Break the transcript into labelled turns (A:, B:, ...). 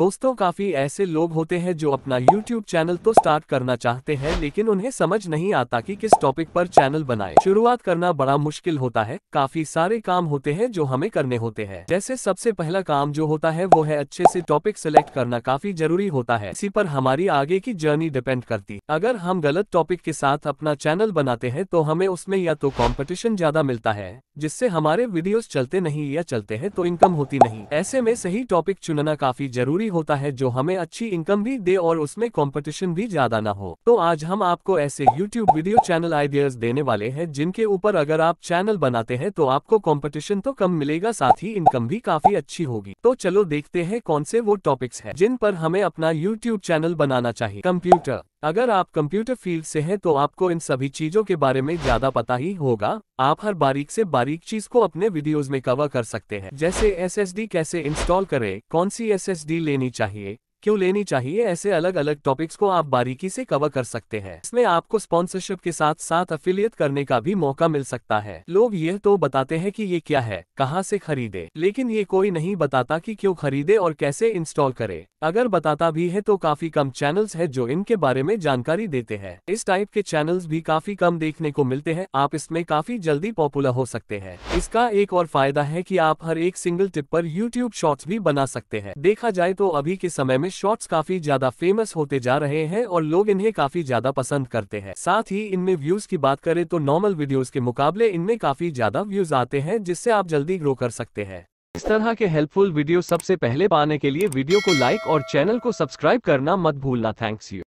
A: दोस्तों काफी ऐसे लोग होते हैं जो अपना YouTube चैनल तो स्टार्ट करना चाहते हैं लेकिन उन्हें समझ नहीं आता कि किस टॉपिक पर चैनल बनाएं। शुरुआत करना बड़ा मुश्किल होता है काफी सारे काम होते हैं जो हमें करने होते हैं जैसे सबसे पहला काम जो होता है वो है अच्छे से टॉपिक सिलेक्ट करना काफी जरूरी होता है इसी पर हमारी आगे की जर्नी डिपेंड करती अगर हम गलत टॉपिक के साथ अपना चैनल बनाते हैं तो हमें उसमें या तो कॉम्पिटिशन ज्यादा मिलता है जिससे हमारे वीडियोज चलते नहीं या चलते हैं तो इनकम होती नहीं ऐसे में सही टॉपिक चुनना काफी जरूरी जरूरी होता है जो हमें अच्छी इनकम भी दे और उसमें कंपटीशन भी ज्यादा ना हो तो आज हम आपको ऐसे YouTube वीडियो चैनल आइडियाज देने वाले हैं जिनके ऊपर अगर आप चैनल बनाते हैं तो आपको कॉम्पिटिशन तो कम मिलेगा साथ ही इनकम भी काफी अच्छी होगी तो चलो देखते हैं कौन से वो टॉपिक्स है जिन पर हमें अपना यूट्यूब चैनल बनाना चाहिए कंप्यूटर अगर आप कंप्यूटर फील्ड से हैं तो आपको इन सभी चीजों के बारे में ज्यादा पता ही होगा आप हर बारीक से बारीक चीज को अपने वीडियोस में कवर कर सकते हैं जैसे एसएसडी कैसे इंस्टॉल करें कौन सी एसएसडी लेनी चाहिए क्यों लेनी चाहिए ऐसे अलग अलग टॉपिक्स को आप बारीकी से कवर कर सकते हैं इसमें आपको स्पॉन्सरशिप के साथ साथ अफिलियत करने का भी मौका मिल सकता है लोग यह तो बताते हैं कि ये क्या है कहाँ से खरीदे लेकिन ये कोई नहीं बताता कि क्यों खरीदे और कैसे इंस्टॉल करे अगर बताता भी है तो काफी कम चैनल्स है जो इनके बारे में जानकारी देते हैं इस टाइप के चैनल्स भी काफी कम देखने को मिलते हैं आप इसमें काफी जल्दी पॉपुलर हो सकते हैं इसका एक और फायदा है की आप हर एक सिंगल टिप पर यूट्यूब शॉर्ट्स भी बना सकते हैं देखा जाए तो अभी के समय में शॉर्ट्स काफी ज्यादा फेमस होते जा रहे हैं और लोग इन्हें काफी ज्यादा पसंद करते हैं साथ ही इनमें व्यूज की बात करें तो नॉर्मल वीडियोस के मुकाबले इनमें काफी ज्यादा व्यूज आते हैं जिससे आप जल्दी ग्रो कर सकते हैं इस तरह के हेल्पफुल वीडियो सबसे पहले पाने के लिए वीडियो को लाइक और चैनल को सब्सक्राइब करना मत भूलना थैंक्स यू